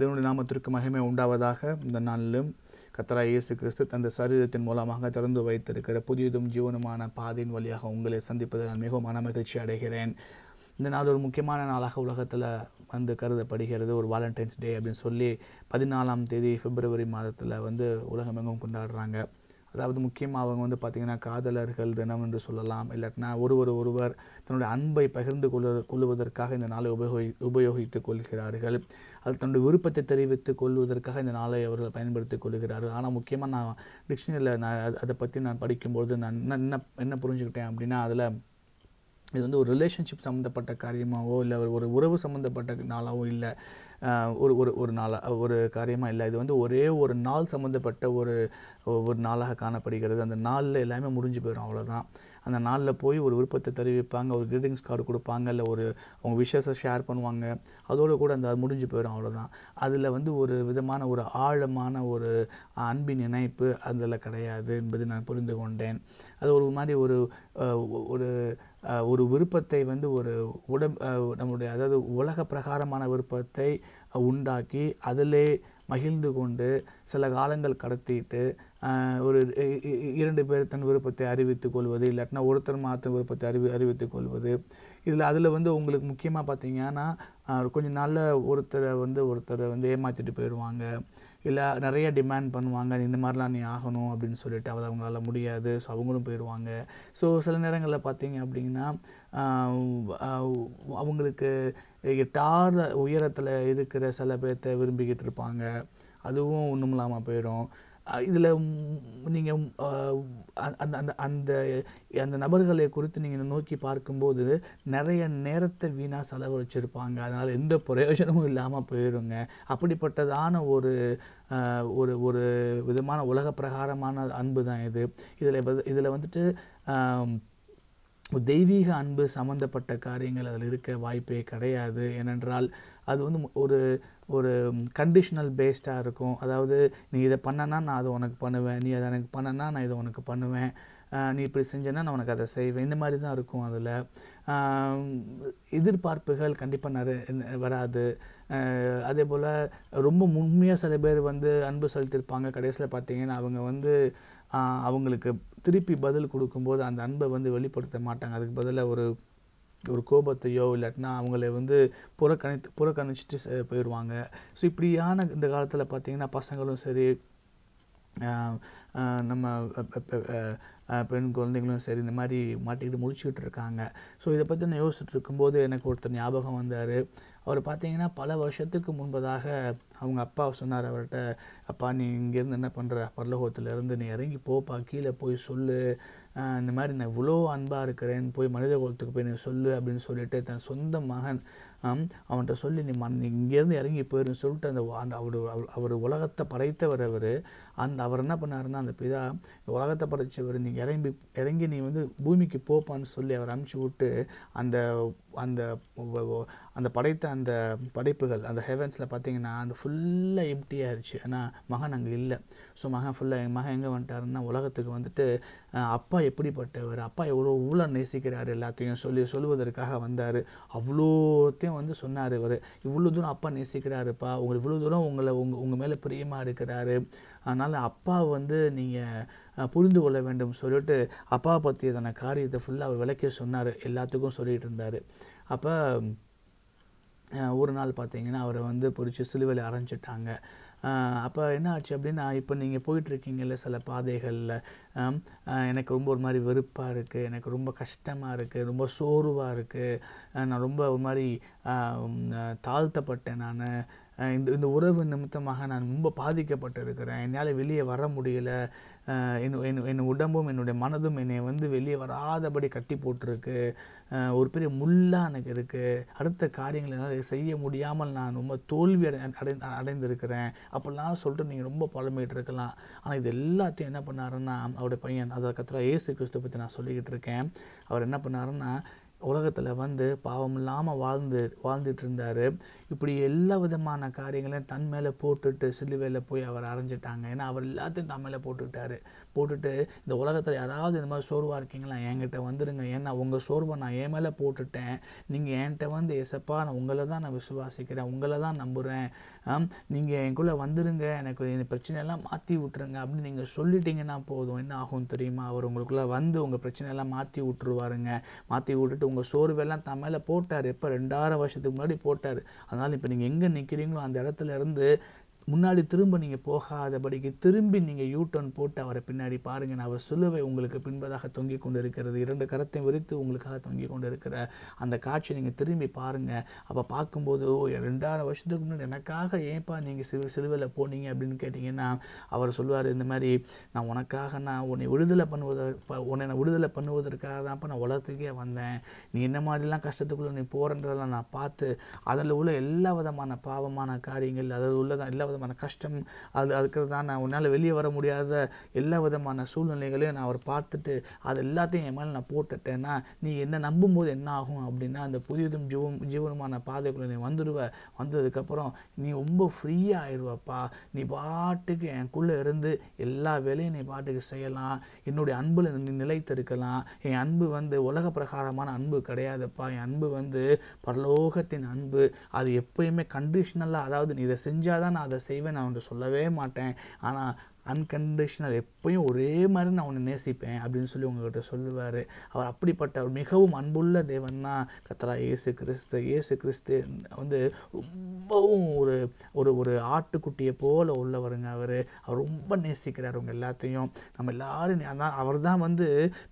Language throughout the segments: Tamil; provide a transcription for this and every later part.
தேவனுடைய நாமத்திற்கு மகிமை உண்டாவதாக இந்த நாளிலும் கத்தரா இயேசு கிறிஸ்து தந்த சரீரத்தின் மூலமாக திறந்து வைத்திருக்கிற புதியதும் ஜீவனுமான பாதையின் வழியாக உங்களை சந்திப்பதில் நான் மிகவும் மன மகிழ்ச்சி அடைகிறேன் இந்த நாள் ஒரு முக்கியமான நாளாக உலகத்தில் வந்து கருதப்படுகிறது ஒரு வாலண்டைன்ஸ் டே அப்படின்னு சொல்லி பதினாலாம் தேதி பிப்ரவரி மாதத்தில் வந்து உலகமெங்கும் கொண்டாடுறாங்க அதாவது முக்கியமாக அவங்க வந்து பார்த்திங்கன்னா காதலர்கள் தினம் என்று சொல்லலாம் இல்லாட்டினா ஒருவர் ஒருவர் தன்னுடைய அன்பை பகிர்ந்து கொள்ள கொள்வதற்காக இந்த நாளை உபயோகி உபயோகித்துக் கொள்கிறார்கள் அது தன்னுடைய விருப்பத்தை தெரிவித்துக் கொள்வதற்காக இந்த நாளை அவர்கள் பயன்படுத்திக் கொள்கிறார்கள் ஆனால் முக்கியமாக நான் டிக்ஷனரியில் நான் அதை பற்றி நான் படிக்கும்பொழுது நான் என்ன என்ன புரிஞ்சுக்கிட்டேன் அப்படின்னா அதில் இது வந்து ஒரு ரிலேஷன்ஷிப் சம்மந்தப்பட்ட காரியமாகவோ இல்லை ஒரு ஒரு உறவு சம்மந்தப்பட்ட நாளாகவோ இல்லை ஒரு ஒரு ஒரு நாளாக ஒரு காரியமாக இல்லை இது வந்து ஒரே ஒரு நாள் சம்மந்தப்பட்ட ஒரு ஒரு நாளாக காணப்படுகிறது அந்த நாளில் எல்லாமே முடிஞ்சு போயிடும் அவ்வளோதான் அந்த நாளில் போய் ஒரு விருப்பத்தை தெரிவிப்பாங்க ஒரு க்ரீட்டிங்ஸ் கார்டு கொடுப்பாங்க இல்லை ஒரு அவங்க விஷயத்தை ஷேர் பண்ணுவாங்க அதோடு கூட அந்த முடிஞ்சு போயிடும் அவ்வளோதான் அதில் வந்து ஒரு விதமான ஒரு ஆழமான ஒரு அன்பின் இணைப்பு அதில் கிடையாது என்பது நான் புரிந்து கொண்டேன் அது ஒரு மாதிரி ஒரு ஒரு ஒரு விருப்பத்தை வந்து ஒரு உடம்பு நம்முடைய அதாவது உலக பிரகாரமான விருப்பத்தை உண்டாக்கி அதிலே மகிழ்ந்து கொண்டு சில காலங்கள் கடத்திட்டு ஒரு இரண்டு பேர் தன் விருப்பத்தை அறிவித்துக் கொள்வது இல்லாட்டினா ஒருத்தர் மாற்ற விருப்பத்தை அறிவி அறிவித்துக் கொள்வது இதில் அதில் வந்து உங்களுக்கு முக்கியமாக பார்த்தீங்கன்னா கொஞ்சம் நல்ல ஒருத்தரை வந்து ஒருத்தரை வந்து ஏமாற்றிட்டு போயிடுவாங்க இல்லை நிறைய டிமாண்ட் பண்ணுவாங்க இந்த மாதிரிலாம் நீ ஆகணும் அப்படின்னு சொல்லிட்டு அவள் அவங்களால முடியாது ஸோ அவங்களும் போயிடுவாங்க ஸோ சில நேரங்களில் பார்த்தீங்க அப்படின்னா அவங்களுக்கு எட்டாத உயரத்தில் இருக்கிற சில பேர்த்த விரும்பிக்கிட்டு இருப்பாங்க அதுவும் ஒன்றும் இல்லாமல் போயிடும் இதில் நீங்கள் அந்த அந்த அந்த அந்த நபர்களை குறித்து நீங்கள் நோக்கி பார்க்கும்போது நிறைய நேரத்தை வீணாக செலவழிச்சிருப்பாங்க அதனால் எந்த பிரயோஜனமும் இல்லாமல் போயிடுங்க அப்படிப்பட்டதான ஒரு ஒரு ஒரு விதமான உலக பிரகாரமான அன்பு தான் இது இதில் இதில் வந்துட்டு தெய்வீக அன்பு சம்மந்தப்பட்ட காரியங்கள் அதில் இருக்க வாய்ப்பே கிடையாது ஏனென்றால் அது வந்து ஒரு ஒரு கண்டிஷனல் பேஸ்டாக இருக்கும் அதாவது நீ இதை பண்ணனா நான் அதை உனக்கு பண்ணுவேன் நீ அதை எனக்கு பண்ணனா நான் இதை உனக்கு பண்ணுவேன் நீ இப்படி செஞ்சேன்னா நான் உனக்கு அதை செய்வேன் இந்த மாதிரி தான் இருக்கும் அதில் எதிர்பார்ப்புகள் கண்டிப்பாக நிறைய வராது அதே போல் ரொம்ப உண்மையாக சில பேர் வந்து அன்பு செலுத்தியிருப்பாங்க கடைசியில் பார்த்தீங்கன்னா அவங்க வந்து அவங்களுக்கு திருப்பி பதில் கொடுக்கும்போது அந்த அன்பை வந்து வெளிப்படுத்த மாட்டாங்க அதுக்கு பதிலாக ஒரு ஒரு கோபத்தையோ இல்லாட்டினா அவங்கள வந்து புறக்கணித்து புறக்கணிச்சிட்டு போயிடுவாங்க ஸோ இப்படியான இந்த காலத்தில் பார்த்தீங்கன்னா பசங்களும் சரி நம்ம பெண் குழந்தைங்களும் சரி இந்த மாதிரி மாட்டிக்கிட்டு முடிச்சுக்கிட்டு இருக்காங்க ஸோ இதை பற்றி நான் யோசிச்சுட்டு இருக்கும்போது எனக்கு ஒருத்தர் ஞாபகம் வந்தார் அவர் பார்த்தீங்கன்னா பல வருஷத்துக்கு முன்பதாக அவங்க அப்பா சொன்னார் அவர்கிட்ட அப்பா நீ இங்கேருந்து என்ன பண்ணுற பரலோகத்திலேருந்து நீ இறங்கி போப்பா கீழே போய் சொல்லு இந்த மாதிரி நான் இவ்வளோ அன்பாக இருக்கிறேன் போய் மனித குலத்துக்கு போய் நீ சொல்லு அப்படின்னு சொல்லிட்டு தன் சொந்த மகன் அவன்கிட்ட சொல்லி நீ மண் இங்கேருந்து இறங்கி போயிடும் சொல்லிட்டு அந்த அந்த அவர் அவர் உலகத்தை படைத்தவர் அவர் அந்த அவர் என்ன பண்ணாருன்னா அந்த பிதா உலகத்தை படைத்தவர் நீங்கள் இறங்கி இறங்கி நீ வந்து பூமிக்கு போப்பான்னு சொல்லி அவர் அமுச்சு விட்டு அந்த அந்த அந்த படைத்த அந்த படைப்புகள் அந்த ஹெவன்ஸில் பார்த்தீங்கன்னா அந்த ஃபுல்லாக எம்டியாகிருச்சு ஆனால் மகன் அங்கே இல்லை ஸோ மகன் ஃபுல்லாக எங்கள் மகன் எங்கே வந்துட்டாருன்னா உலகத்துக்கு வந்துட்டு அப்பா எப்படிப்பட்டவர் அப்பா எவ்வளோ உள்ள நேசிக்கிறார் எல்லாத்தையும் சொல்லி சொல்வதற்காக வந்தார் அவ்வளோத்தையும் வந்து சொன்னார் இவர் இவ்வளோ தூரம் அப்பா நேசிக்கிறாருப்பா உங்களை இவ்வளோ தூரம் உங்களை உங்கள் உங்கள் மேலே பிரியமாக இருக்கிறாரு அதனால் அப்பா வந்து நீங்கள் புரிந்து கொள்ள வேண்டும் சொல்லிட்டு அப்பா பற்றியதான காரியத்தை ஃபுல்லாக அவர் விளக்கி சொன்னார் எல்லாத்துக்கும் சொல்லிகிட்டு இருந்தார் அப்போ ஒரு நாள் பார்த்தீங்கன்னா அவரை வந்து பிடிச்சி சிலுவையில் அரைஞ்சிட்டாங்க அப்போ என்ன ஆச்சு அப்படின்னா இப்போ நீங்கள் போயிட்டுருக்கீங்கல்ல சில பாதைகளில் எனக்கு ரொம்ப ஒரு மாதிரி வெறுப்பாக இருக்குது எனக்கு ரொம்ப கஷ்டமாக இருக்குது ரொம்ப சோர்வாக இருக்குது நான் ரொம்ப ஒரு மாதிரி தாழ்த்தப்பட்டேன் நான் இந்த இந்த உறவு நிமித்தமாக நான் ரொம்ப பாதிக்கப்பட்டிருக்கிறேன் என்னால் வெளியே வர முடியல என் என் என் உடம்பும் என்னுடைய மனதும் என்னை வந்து வெளியே வராதபடி கட்டி போட்டிருக்கு ஒரு பெரிய முள்ளாக எனக்கு இருக்குது அடுத்த காரியங்களை என்னால் செய்ய முடியாமல் நான் ரொம்ப தோல்வி அடை அடை அடைந்திருக்கிறேன் அப்படிலாம் சொல்லிட்டு நீங்கள் ரொம்ப புலம்பிகிட்டு இருக்கலாம் ஆனால் இது எல்லாத்தையும் என்ன பண்ணாருன்னா அவருடைய பையன் அதை கத்துற ஏசு கிறிஸ்து பற்றி நான் சொல்லிக்கிட்டு இருக்கேன் அவர் என்ன பண்ணாருன்னா உலகத்தில் வந்து பாவம் இல்லாமல் வாழ்ந்து வாழ்ந்துட்டு இருந்தார் இப்படி எல்லா விதமான காரியங்களையும் தன் மேலே போட்டுட்டு சிலுவையில் போய் அவர் அரைஞ்சிட்டாங்க ஏன்னா அவர் எல்லாத்தையும் தன் மேலே போட்டுக்கிட்டாரு போட்டுட்டு இந்த உலகத்தில் யாராவது இந்த மாதிரி சோர்வாக இருக்கீங்களா என்கிட்ட வந்துடுங்க ஏன்னா உங்கள் சோர்வை நான் என் மேலே போட்டுட்டேன் நீங்கள் என்கிட்ட வந்து எசப்பா நான் உங்களை தான் நான் விசுவாசிக்கிறேன் உங்களை தான் நம்புகிறேன் நீங்கள் எனக்குள்ளே வந்துடுங்க எனக்கு இந்த பிரச்சனையெல்லாம் மாற்றி விட்டுருங்க அப்படின்னு நீங்கள் சொல்லிட்டீங்கன்னா போதும் என்ன ஆகும் தெரியுமா அவர் உங்களுக்குள்ளே வந்து உங்கள் பிரச்சனையெல்லாம் மாற்றி விட்டுருவாருங்க மாற்றி விட்டுட்டு உங்கள் சோர்வெல்லாம் தன் மேலே போட்டார் எப்போ ரெண்டாயிரம் வருஷத்துக்கு முன்னாடி போட்டார் அதனால் அதனால் இப்போ நீங்கள் எங்கே நிற்கிறீங்களோ அந்த இடத்துல இருந்து முன்னாடி திரும்ப நீங்கள் போகாதபடிக்கு திரும்பி நீங்கள் யூ டர்ன் போட்டு அவரை பின்னாடி பாருங்கள் நான் அவர் சொல்லுவை உங்களுக்கு பின்பதாக தொங்கிக் கொண்டு இருக்கிறது இரண்டு கரத்தை விரித்து உங்களுக்காக தொங்கிக் கொண்டு இருக்கிற அந்த காட்சியை நீங்கள் திரும்பி பாருங்கள் அப்போ பார்க்கும்போது ஓ ரெண்டாயிரம் வருஷத்துக்கு முன்னாடி எனக்காக ஏன்ப்பா நீங்கள் சிறு சிலுவையில் போனீங்க அப்படின்னு கேட்டிங்கன்னா அவர் சொல்லுவார் இந்த மாதிரி நான் உனக்காக நான் உன்னை விடுதலை பண்ணுவதற்கு உன்னை நான் விடுதலை பண்ணுவதற்காக தான்ப்பா நான் உலகத்துக்கே வந்தேன் நீ என்ன மாதிரிலாம் கஷ்டத்துக்குள்ளே நீ போகிறன்றதெல்லாம் நான் பார்த்து அதில் உள்ள எல்லா விதமான பாவமான காரியங்கள் அதில் உள்ளதான் எல்லா விதமான கஷ்டம் அது அதுக்கு தான் நான் உன்னால் வெளியே வர முடியாத எல்லா விதமான சூழ்நிலைகளையும் நான் அவர் பார்த்துட்டு அது எல்லாத்தையும் என் மேலே நான் போட்டுட்டேன்னா நீ என்ன நம்பும்போது என்ன ஆகும் அப்படின்னா அந்த புதியதும் ஜீவம் ஜீவனமான பாதைக்குள்ளே நீ வந்துடுவ வந்ததுக்கப்புறம் நீ ரொம்ப ஃப்ரீயாக ஆயிடுவப்பா நீ பாட்டுக்கு எனக்குள்ளே இருந்து எல்லா வேலையும் நீ பாட்டுக்கு செய்யலாம் என்னுடைய அன்பில் நீ நிலைத்திருக்கலாம் என் அன்பு வந்து உலக பிரகாரமான அன்பு கிடையாதுப்பா என் அன்பு வந்து பரலோகத்தின் அன்பு அது எப்பயுமே கண்டிஷனலாக அதாவது நீ இதை செஞ்சால் தான் நான் அதை செய்வேன் நான் ஒன்று சொல்லவே மாட்டேன் ஆனால் அன்கண்டிஷனல் எப்பயும் ஒரே மாதிரி நான் உன்னை நேசிப்பேன் அப்படின்னு சொல்லி உங்கள்கிட்ட சொல்லுவார் அவர் அப்படிப்பட்ட மிகவும் அன்புள்ள தேவன் தான் கத்தரா இயேசு கிறிஸ்து இயேசு கிறிஸ்து வந்து ரொம்பவும் ஒரு ஒரு ஒரு ஆட்டுக்குட்டியை போல் உள்ளவருங்க அவர் அவர் ரொம்ப நேசிக்கிறார் அவங்க எல்லாத்தையும் நம்ம எல்லாரும் அதான் அவர் தான் வந்து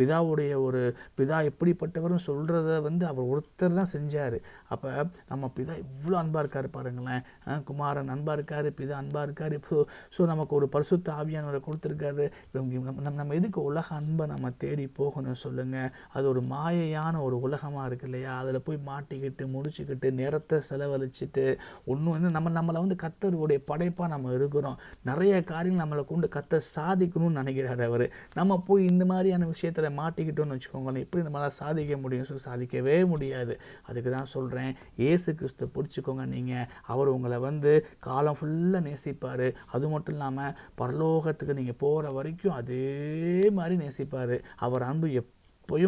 பிதாவுடைய ஒரு பிதா எப்படிப்பட்டவரும் சொல்கிறத வந்து அவர் ஒருத்தர் தான் செஞ்சார் அப்போ நம்ம பிதா இவ்வளோ அன்பாக இருக்கார் பாருங்களேன் குமாரன் அன்பாக இருக்கார் பிதா அன்பாக இருக்கார் இப்போ ஸோ நமக்கு ஒரு பரிசுத்த ஆவியானவரை கொடுத்துருக்காரு நம்ம நம்ம எதுக்கு உலக அன்பை நம்ம தேடி போகணும் சொல்லுங்கள் அது ஒரு மாயையான ஒரு உலகமாக இருக்கு இல்லையா அதில் போய் மாட்டிக்கிட்டு முடிச்சுக்கிட்டு நேரத்தை செலவழிச்சிட்டு ஒன்றும் வந்து நம்ம நம்மளை வந்து கத்தருடைய படைப்பாக நம்ம இருக்கிறோம் நிறைய காரியங்கள் நம்மளை கொண்டு கத்த சாதிக்கணும்னு நினைக்கிறார் அவர் நம்ம போய் இந்த மாதிரியான விஷயத்தில் மாட்டிக்கிட்டோம்னு வச்சுக்கோங்களேன் எப்படி நம்மளால் சாதிக்க முடியும் சொல்லி சாதிக்கவே முடியாது அதுக்கு தான் சொல்கிறேன் ஏசு கிறிஸ்து பிடிச்சிக்கோங்க நீங்கள் அவர் உங்களை வந்து காலம் ஃபுல்லாக நேசிப்பார் அது மட்டும் இல்லாமல் பரலோ பரலோகத்துக்கு நீங்கள் போகிற வரைக்கும் அதே மாதிரி நேசிப்பார் அவர் அன்பு எப்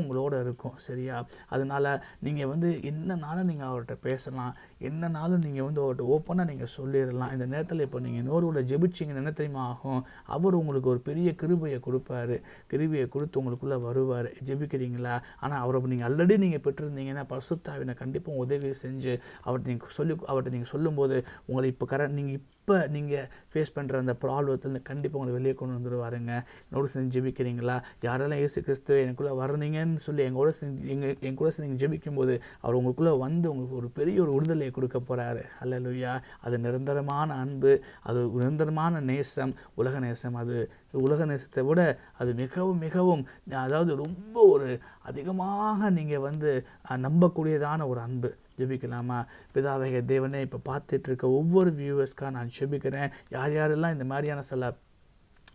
உங்களோட இருக்கும் சரியா அதனால் நீங்கள் வந்து என்னனாலும் நீங்கள் அவர்கிட்ட பேசலாம் என்னனாலும் நீங்கள் வந்து அவர்கிட்ட ஓப்பனாக நீங்கள் சொல்லிடலாம் இந்த நேரத்தில் இப்போ நீங்கள் நோர்வில் ஜெபிச்சிங்கன்னு என்ன தெரியுமா ஆகும் அவர் உங்களுக்கு ஒரு பெரிய கிருபையை கொடுப்பாரு கிருபியை கொடுத்து உங்களுக்குள்ளே வருவார் ஜெபிக்கிறீங்களா ஆனால் அவரை நீங்கள் ஆல்ரெடி நீங்கள் பெற்றிருந்தீங்கன்னா பசுத்தாவினை கண்டிப்பாக உதவி செஞ்சு அவர்கிட்ட நீங்கள் சொல்லி அவர்கிட்ட நீங்கள் சொல்லும்போது உங்களை இப்போ கர நீங்கள் இப்போ நீங்கள் ஃபேஸ் பண்ணுற அந்த ப்ராப்ளத்துலேருந்து கண்டிப்பாக உங்களை வெளியே கொண்டு வந்துடுவாருங்க என்னோட சேர்ந்து ஜெபிக்கிறீங்களா யாரெல்லாம் இயேசு கிறிஸ்து எனக்குள்ளே வரணிங்கன்னு சொல்லி எங்களோட சேர்ந்து எங்கள் என் கூட சேர்ந்து ஜெபிக்கும் போது அவர் உங்களுக்குள்ளே வந்து உங்களுக்கு ஒரு பெரிய ஒரு விடுதலையை கொடுக்க போகிறாரு அல்லலுயா அது நிரந்தரமான அன்பு அது நிரந்தரமான நேசம் உலக நேசம் அது உலக நேசத்தை விட அது மிகவும் மிகவும் அதாவது ரொம்ப ஒரு அதிகமாக நீங்கள் வந்து நம்பக்கூடியதான ஒரு அன்பு ஜெபிக்கலாமா பிதாவக தேவனே இப்போ பார்த்துட்ருக்க ஒவ்வொரு வியூவர்ஸ்க்காக நான் ஜெபிக்கிறேன் யார் யாரெல்லாம் இந்த மாதிரியான சில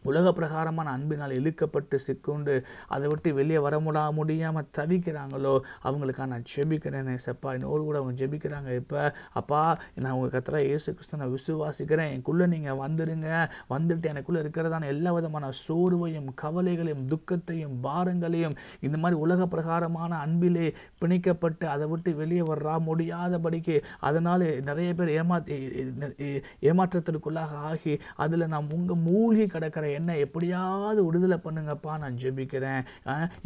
உலக பிரகாரமான அன்பினால் இழுக்கப்பட்டு சிக்குண்டு அதை விட்டு வெளியே வர முடா முடியாமல் தவிக்கிறாங்களோ அவங்களுக்காக நான் ஜெபிக்கிறேன் செப்பா இன்னொரு கூட அவங்க ஜெபிக்கிறாங்க இப்போ அப்பா நான் உங்கள் கத்திர இயேசு கிறிஸ்தனை விசுவாசிக்கிறேன் எனக்குள்ளே நீங்கள் வந்துடுங்க வந்துட்டு எனக்குள்ளே இருக்கிறதான எல்லா விதமான சோர்வையும் கவலைகளையும் துக்கத்தையும் பாரங்களையும் இந்த மாதிரி உலக பிரகாரமான அன்பிலே பிணைக்கப்பட்டு அதை விட்டு வெளியே வர்றா முடியாதபடிக்கு அதனால் நிறைய பேர் ஏமாத்தி ஏமாற்றத்திற்குள்ளாக ஆகி அதில் நான் உங்கள் மூழ்கி கிடக்கிறேன் என்னை எப்படியாவது விடுதலை பண்ணுங்கப்பா நான் ஜெபிக்கிறேன்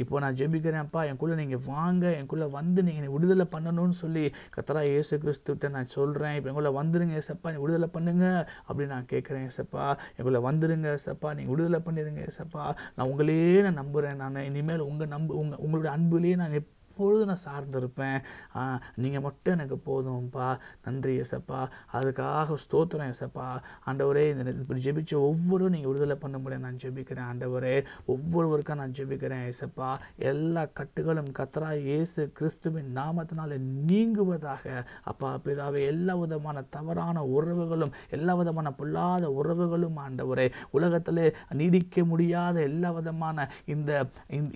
இப்போ நான் ஜெபிக்கிறேன்ப்பா எனக்குள்ளே நீங்கள் வாங்க எனக்குள்ளே வந்து நீங்கள் விடுதலை பண்ணணும்னு சொல்லி கத்தரா ஏசு கிறிஸ்துவிட்ட நான் சொல்கிறேன் இப்போ எங்களை வந்துருங்க ஏசப்பா நீ விடுதலை பண்ணுங்க அப்படின்னு நான் கேட்குறேன் ஏசப்பா எங்களை வந்துருங்க ஏசப்பா நீங்கள் விடுதலை பண்ணிடுங்க ஏசப்பா நான் உங்களையே நான் நம்புகிறேன் நான் இனிமேல் உங்கள் நம்பு உங்கள் உங்களுடைய அன்புலேயே நான் எப்பொழுது நான் சார்ந்திருப்பேன் நீங்கள் மட்டும் எனக்கு போதும்ப்பா நன்றி எசப்பா அதுக்காக ஸ்தோத்திரம் எசப்பா ஆண்டவரே இந்த இப்படி ஜெபிச்ச ஒவ்வொரு நீங்கள் விடுதலை பண்ண முடியும் நான் ஜெபிக்கிறேன் ஆண்டவரே ஒவ்வொருவருக்கும் நான் ஜெபிக்கிறேன் ஏசப்பா எல்லா கட்டுகளும் கத்ரா இயேசு கிறிஸ்துவின் நாமத்தினால நீங்குவதாக அப்பா பிதாவே எல்லா விதமான தவறான உறவுகளும் எல்லா விதமான பொல்லாத உறவுகளும் ஆண்டவரே உலகத்தில் நீடிக்க முடியாத எல்லா விதமான இந்த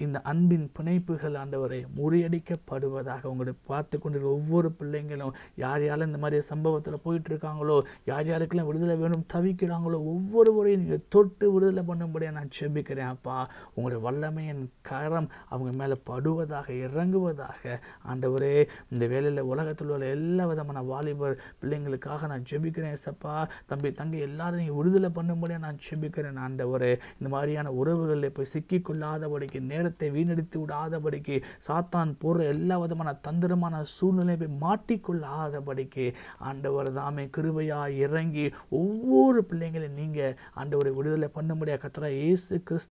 இந்த அன்பின் பிணைப்புகள் ஆண்டவரே முறைய முறியடிக்கப்படுவதாக உங்களை பார்த்து கொண்டிருக்க ஒவ்வொரு பிள்ளைங்களும் யார் யாரும் இந்த மாதிரி சம்பவத்தில் போயிட்டுருக்காங்களோ யார் யாருக்கெல்லாம் விடுதலை வேணும் தவிக்கிறாங்களோ ஒவ்வொரு முறையும் நீங்கள் தொட்டு விடுதலை பண்ணும்படியாக நான் செபிக்கிறேன் அப்பா உங்களுடைய வல்லமையின் கரம் அவங்க மேலே படுவதாக இறங்குவதாக ஆண்டவரே இந்த வேலையில் உலகத்தில் உள்ள எல்லா விதமான வாலிபர் பிள்ளைங்களுக்காக நான் செபிக்கிறேன் சப்பா தம்பி தங்கி எல்லாரும் நீங்கள் விடுதலை பண்ணும்படியாக நான் செபிக்கிறேன் ஆண்டவரே இந்த மாதிரியான உறவுகளில் போய் சிக்கிக்கொள்ளாதபடிக்கு நேரத்தை வீணடித்து விடாதபடிக்கு சாத்தான் நான் போடுற எல்லா விதமான தந்திரமான சூழ்நிலையை போய் மாட்டிக்கொள்ளாதபடிக்கு ஆண்டவர் தாமே கிருபையாக இறங்கி ஒவ்வொரு பிள்ளைங்களையும் நீங்கள் ஆண்டவரை விடுதலை முடியாது கத்துற இயேசு கிறிஸ்து